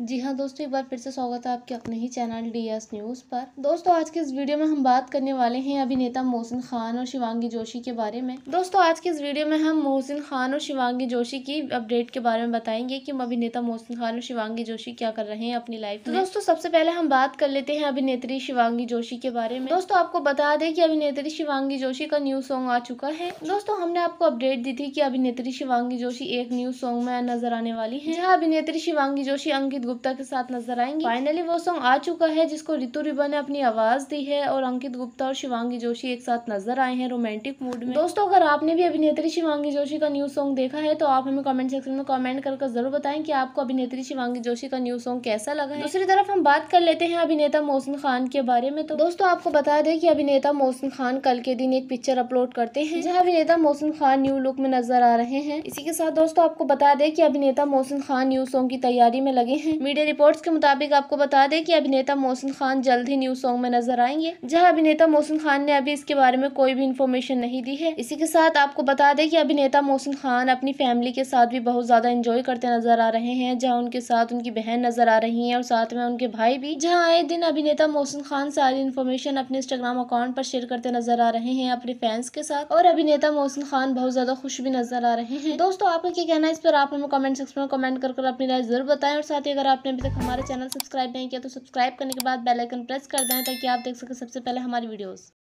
जी हाँ दोस्तों एक बार फिर से स्वागत है आपके अपने ही चैनल डी एस न्यूज़ पर दोस्तों आज के इस वीडियो में हम बात करने वाले हैं अभिनेता मोहसिन खान और शिवांगी जोशी के बारे में दोस्तों आज के इस वीडियो में हम मोहसिन खान और शिवांगी जोशी की अपडेट के बारे में बताएंगे कि अभिनेता मोहसिन खान और शिवांगी जोशी क्या कर रहे हैं अपनी लाइफ तो में दोस्तों सबसे पहले हम बात कर लेते हैं अभिनेत्री शिवांगी जोशी के बारे में दोस्तों आपको बता दें कि अभिनेत्री शिवांगी जोशी का न्यू सॉन्ग आ चुका है दोस्तों हमने आपको अपडेट दी थी कि अभिनेत्री शिवांगी जोशी एक न्यू सॉन्ग में नजर आने वाली है अभिनेत्री शिवांगी जोशी अंकित अंकित गुप्ता के साथ नजर आएंगी फाइनली वो सॉन्ग आ चुका है जिसको रितु रिबा ने अपनी आवाज दी है और अंकित गुप्ता और शिवांगी जोशी एक साथ नजर आए हैं रोमांटिक मूड में दोस्तों अगर आपने भी अभिनेत्री शिवांगी जोशी का न्यू सॉन्ग देखा है तो आप हमें कमेंट सेक्शन में कॉमेंट कर जरूर बताएं की आपको अभिनेत्री शिवांगी जोशी का न्यू सॉन्ग कैसा लगा दूसरी तरफ हम बात कर लेते हैं अभिनेता मोहसिन खान के बारे में तो दोस्तों आपको बता दें की अभिनेता मोहसिन खान कल के दिन एक पिक्चर अपलोड करते हैं जहाँ अभिनेता मोहसिन खान न्यू लुक में नजर आ रहे हैं इसी के साथ दोस्तों आपको बता दें कि अभिनेता मोहसिन खान न्यू सॉन्ग की तैयारी में लगे हैं मीडिया रिपोर्ट्स के मुताबिक आपको बता दें कि अभिनेता मोहसिन खान जल्द ही न्यू सॉन्ग में नजर आएंगे जहां अभिनेता मोहसिन खान ने अभी इसके बारे में कोई भी इन्फॉर्मेशन नहीं दी है इसी के साथ आपको बता दें कि अभिनेता मोहसिन खान अपनी फैमिली के साथ भी बहुत ज्यादा इंजॉय करते नजर आ रहे हैं जहाँ उनके साथ उनकी बहन नजर आ रही है और साथ में उनके भाई भी जहाँ आए दिन अभिनेता मोहसिन खान सारी इन्फॉर्मेशन अपने इंस्टाग्राम अकाउंट पर शेयर करते नजर आ रहे हैं अपने फैंस के साथ और अभिनेता मोहसिन खान बहुत ज्यादा खुश भी नजर आ रहे हैं दोस्तों आपका क्या कहना है इस पर आप हमें कमेंट सेक्शन में कमेंट कर अपनी राय जरूर बताएं और साथ ही अगर अगर आपने अभी तक हमारा चैनल सब्सक्राइब नहीं किया तो सब्सक्राइब करने के बाद बेल आइकन प्रेस कर दें ताकि आप देख सकें सबसे पहले हमारी वीडियोस